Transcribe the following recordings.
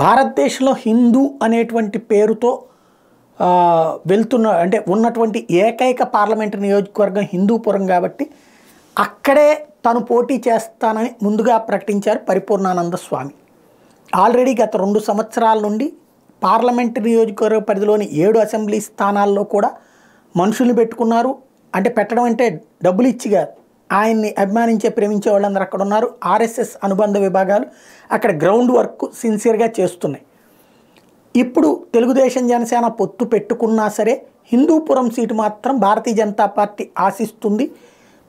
భారతదేశంలో హిందూ అనేటువంటి పేరుతో వెళ్తున్న అంటే ఉన్నటువంటి ఏకైక పార్లమెంటు నియోజకవర్గం హిందూపురం కాబట్టి అక్కడే తను పోటీ చేస్తానని ముందుగా ప్రకటించారు పరిపూర్ణానంద స్వామి ఆల్రెడీ గత రెండు సంవత్సరాల నుండి పార్లమెంటు నియోజకవర్గ పరిధిలోని ఏడు అసెంబ్లీ స్థానాల్లో కూడా మనుషుల్ని పెట్టుకున్నారు అంటే పెట్టడం అంటే డబ్బులు కాదు ఆయన్ని అభిమానించే ప్రేమించే వాళ్ళందరూ అక్కడ ఉన్నారు ఆర్ఎస్ఎస్ అనుబంధ విభాగాలు అక్కడ గ్రౌండ్ వర్క్ సిన్సియర్గా చేస్తున్నాయి ఇప్పుడు తెలుగుదేశం జనసేన పొత్తు పెట్టుకున్నా సరే హిందూపురం సీటు మాత్రం భారతీయ జనతా పార్టీ ఆశిస్తుంది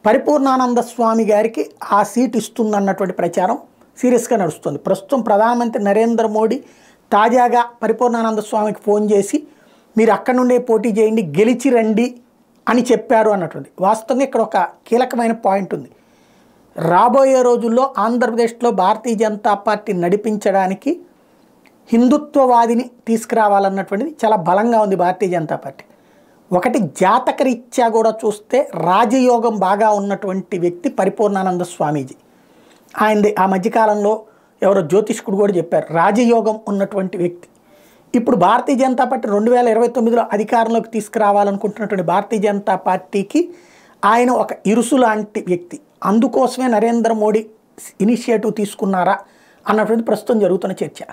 పరిపూర్ణానంద స్వామి గారికి ఆ సీట్ అన్నటువంటి ప్రచారం సీరియస్గా నడుస్తుంది ప్రస్తుతం ప్రధానమంత్రి నరేంద్ర మోడీ తాజాగా పరిపూర్ణానంద స్వామికి ఫోన్ చేసి మీరు అక్కడ నుండే పోటీ చేయండి గెలిచి రండి అని చెప్పారు అన్నట్టుంది వాస్తవంగా ఇక్కడ ఒక కీలకమైన పాయింట్ ఉంది రాబోయే రోజుల్లో ఆంధ్రప్రదేశ్లో భారతీయ జనతా పార్టీ నడిపించడానికి హిందుత్వవాదిని తీసుకురావాలన్నటువంటిది చాలా బలంగా ఉంది భారతీయ జనతా పార్టీ ఒకటి రీత్యా కూడా చూస్తే రాజయోగం బాగా ఉన్నటువంటి వ్యక్తి పరిపూర్ణానంద స్వామీజీ ఆయనది ఆ మధ్యకాలంలో ఎవరో జ్యోతిష్కుడు కూడా చెప్పారు రాజయోగం ఉన్నటువంటి వ్యక్తి ఇప్పుడు భారతీయ జనతా పార్టీ రెండు వేల ఇరవై తొమ్మిదిలో అధికారంలోకి తీసుకురావాలనుకుంటున్నటువంటి భారతీయ జనతా పార్టీకి ఆయన ఒక ఇరుసు లాంటి వ్యక్తి అందుకోసమే నరేంద్ర మోడీ ఇనిషియేటివ్ తీసుకున్నారా అన్నటువంటి ప్రస్తుతం జరుగుతున్న చర్చ